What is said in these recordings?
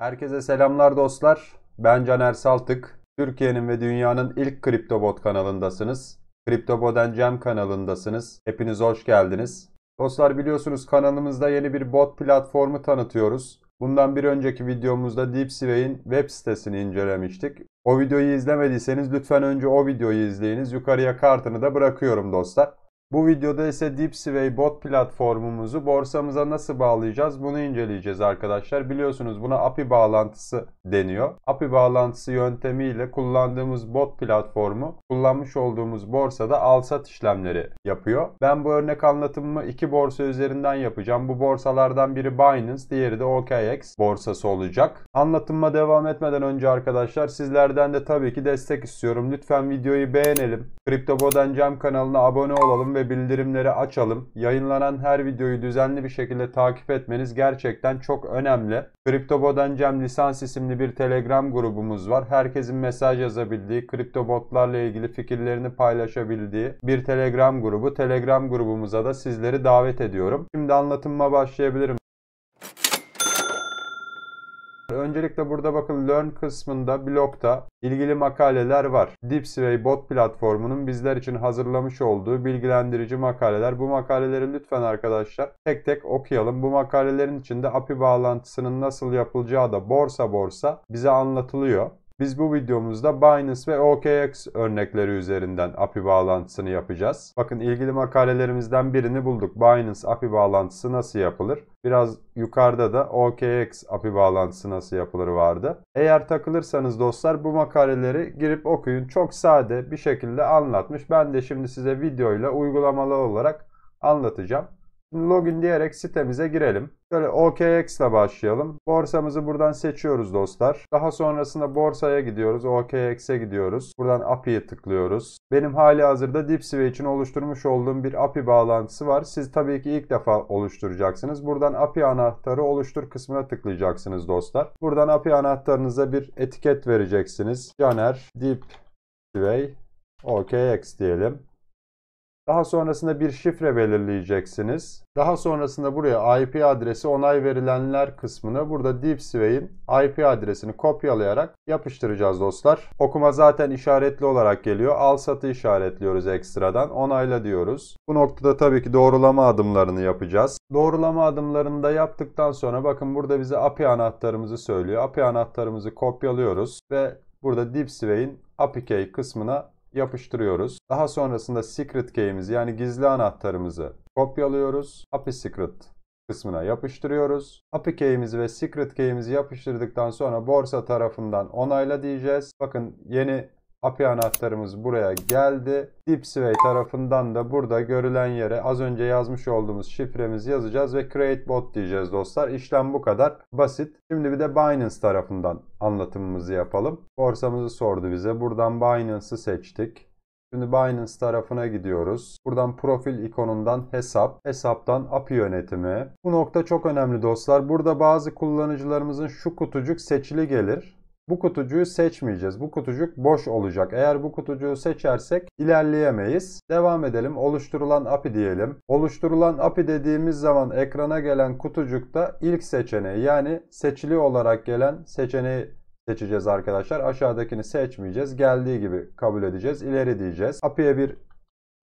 Herkese selamlar dostlar. Ben Caner Saltık. Türkiye'nin ve dünyanın ilk CryptoBot kanalındasınız. CryptoBoden Cem kanalındasınız. Hepiniz hoş geldiniz. Dostlar biliyorsunuz kanalımızda yeni bir bot platformu tanıtıyoruz. Bundan bir önceki videomuzda DeepSeek'in web sitesini incelemiştik. O videoyu izlemediyseniz lütfen önce o videoyu izleyiniz. Yukarıya kartını da bırakıyorum dostlar. Bu videoda ise DeepSway bot platformumuzu borsamıza nasıl bağlayacağız bunu inceleyeceğiz arkadaşlar. Biliyorsunuz buna API bağlantısı deniyor. API bağlantısı yöntemiyle kullandığımız bot platformu kullanmış olduğumuz borsada al-sat işlemleri yapıyor. Ben bu örnek anlatımımı iki borsa üzerinden yapacağım. Bu borsalardan biri Binance diğeri de OKX borsası olacak. anlatıma devam etmeden önce arkadaşlar sizlerden de tabii ki destek istiyorum. Lütfen videoyu beğenelim. CryptoBoden Cem kanalına abone olalım ve bildirimleri açalım. Yayınlanan her videoyu düzenli bir şekilde takip etmeniz gerçekten çok önemli. Kriptobodan Cem Lisans isimli bir Telegram grubumuz var. Herkesin mesaj yazabildiği, kriptobotlarla ilgili fikirlerini paylaşabildiği bir Telegram grubu. Telegram grubumuza da sizleri davet ediyorum. Şimdi anlatıma başlayabilirim. Öncelikle burada bakın Learn kısmında blokta ilgili makaleler var. Dipsway bot platformunun bizler için hazırlamış olduğu bilgilendirici makaleler. Bu makaleleri lütfen arkadaşlar tek tek okuyalım. Bu makalelerin içinde API bağlantısının nasıl yapılacağı da borsa borsa bize anlatılıyor. Biz bu videomuzda Binance ve OKX örnekleri üzerinden API bağlantısını yapacağız. Bakın ilgili makalelerimizden birini bulduk. Binance API bağlantısı nasıl yapılır? Biraz yukarıda da OKX API bağlantısı nasıl yapılır vardı. Eğer takılırsanız dostlar bu makaleleri girip okuyun. Çok sade bir şekilde anlatmış. Ben de şimdi size videoyla uygulamalı olarak anlatacağım login diyerek sitemize girelim. Şöyle OKX ile başlayalım. Borsamızı buradan seçiyoruz dostlar. Daha sonrasında borsaya gidiyoruz. OKX'e gidiyoruz. Buradan API'ye tıklıyoruz. Benim hali hazırda DeepSway için oluşturmuş olduğum bir API bağlantısı var. Siz tabii ki ilk defa oluşturacaksınız. Buradan API anahtarı oluştur kısmına tıklayacaksınız dostlar. Buradan API anahtarınıza bir etiket vereceksiniz. Caner Deep OKX diyelim. Daha sonrasında bir şifre belirleyeceksiniz. Daha sonrasında buraya IP adresi onay verilenler kısmını burada DeepSway'in IP adresini kopyalayarak yapıştıracağız dostlar. Okuma zaten işaretli olarak geliyor. Al satı işaretliyoruz ekstradan. Onayla diyoruz. Bu noktada tabii ki doğrulama adımlarını yapacağız. Doğrulama adımlarını da yaptıktan sonra bakın burada bize API anahtarımızı söylüyor. API anahtarımızı kopyalıyoruz ve burada DeepSway'in API key kısmına yapıştırıyoruz. Daha sonrasında secret key'imiz yani gizli anahtarımızı kopyalıyoruz. API secret kısmına yapıştırıyoruz. API key'imizi ve secret key'imizi yapıştırdıktan sonra borsa tarafından onayla diyeceğiz. Bakın yeni API anahtarımız buraya geldi. Dipsway tarafından da burada görülen yere az önce yazmış olduğumuz şifremizi yazacağız ve create bot diyeceğiz dostlar. İşlem bu kadar basit. Şimdi bir de Binance tarafından anlatımımızı yapalım. Borsamızı sordu bize. Buradan Binance'ı seçtik. Şimdi Binance tarafına gidiyoruz. Buradan profil ikonundan hesap, hesaptan API yönetimi. Bu nokta çok önemli dostlar. Burada bazı kullanıcılarımızın şu kutucuk seçili gelir bu kutucuğu seçmeyeceğiz. Bu kutucuk boş olacak. Eğer bu kutucuğu seçersek ilerleyemeyiz. Devam edelim. Oluşturulan API diyelim. Oluşturulan API dediğimiz zaman ekrana gelen kutucukta ilk seçeneği yani seçili olarak gelen seçeneği seçeceğiz arkadaşlar. Aşağıdakini seçmeyeceğiz. Geldiği gibi kabul edeceğiz. İleri diyeceğiz. API'ye bir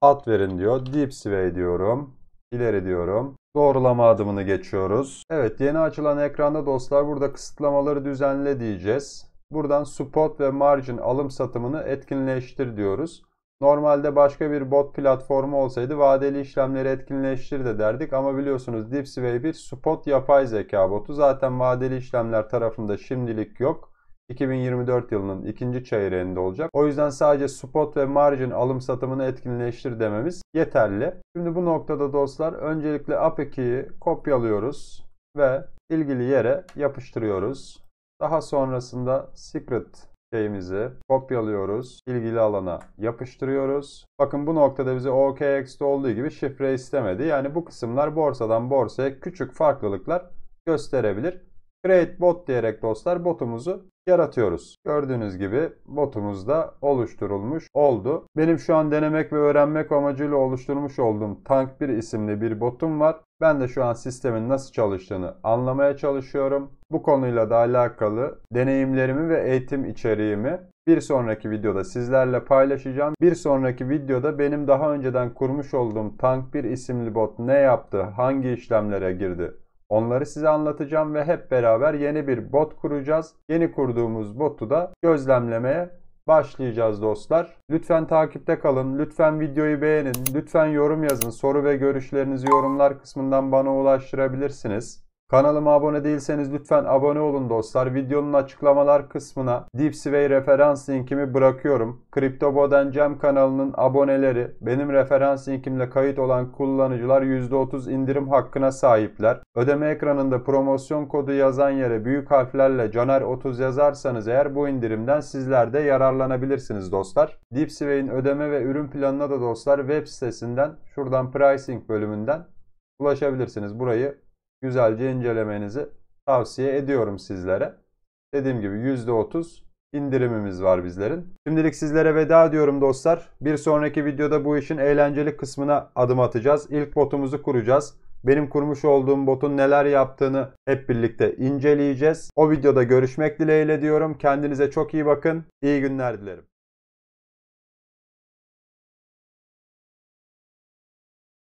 at verin diyor. Deep Sway diyorum. İleri diyorum. Doğrulama adımını geçiyoruz. Evet yeni açılan ekranda dostlar burada kısıtlamaları düzenle diyeceğiz. Buradan spot ve margin alım satımını etkinleştir diyoruz. Normalde başka bir bot platformu olsaydı vadeli işlemleri etkinleştir de derdik ama biliyorsunuz DeepSway bir spot yapay zeka botu. Zaten vadeli işlemler tarafında şimdilik yok. 2024 yılının ikinci çeyreğinde olacak. O yüzden sadece spot ve margin alım satımını etkinleştir dememiz yeterli. Şimdi bu noktada dostlar öncelikle API key'i kopyalıyoruz ve ilgili yere yapıştırıyoruz. Daha sonrasında secret şeyimizi kopyalıyoruz. ilgili alana yapıştırıyoruz. Bakın bu noktada bize OKX'de olduğu gibi şifre istemedi. Yani bu kısımlar borsadan borsaya küçük farklılıklar gösterebilir. Create bot diyerek dostlar botumuzu yaratıyoruz. Gördüğünüz gibi botumuz da oluşturulmuş oldu. Benim şu an denemek ve öğrenmek amacıyla oluşturmuş olduğum Tank1 isimli bir botum var. Ben de şu an sistemin nasıl çalıştığını anlamaya çalışıyorum. Bu konuyla da alakalı deneyimlerimi ve eğitim içeriğimi bir sonraki videoda sizlerle paylaşacağım. Bir sonraki videoda benim daha önceden kurmuş olduğum Tank 1 isimli bot ne yaptı, hangi işlemlere girdi Onları size anlatacağım ve hep beraber yeni bir bot kuracağız. Yeni kurduğumuz botu da gözlemlemeye başlayacağız dostlar. Lütfen takipte kalın, lütfen videoyu beğenin, lütfen yorum yazın. Soru ve görüşlerinizi yorumlar kısmından bana ulaştırabilirsiniz. Kanalıma abone değilseniz lütfen abone olun dostlar. Videonun açıklamalar kısmına dipsway referans linkimi bırakıyorum. CryptoBoden Cem kanalının aboneleri benim referans linkimle kayıt olan kullanıcılar %30 indirim hakkına sahipler. Ödeme ekranında promosyon kodu yazan yere büyük harflerle Caner30 yazarsanız eğer bu indirimden sizler de yararlanabilirsiniz dostlar. DeepSway'in ödeme ve ürün planına da dostlar web sitesinden şuradan pricing bölümünden ulaşabilirsiniz. Burayı güzelce incelemenizi tavsiye ediyorum sizlere. Dediğim gibi %30 indirimimiz var bizlerin. Şimdilik sizlere veda diyorum dostlar. Bir sonraki videoda bu işin eğlenceli kısmına adım atacağız. İlk botumuzu kuracağız. Benim kurmuş olduğum botun neler yaptığını hep birlikte inceleyeceğiz. O videoda görüşmek dileğiyle diyorum. Kendinize çok iyi bakın. İyi günler dilerim.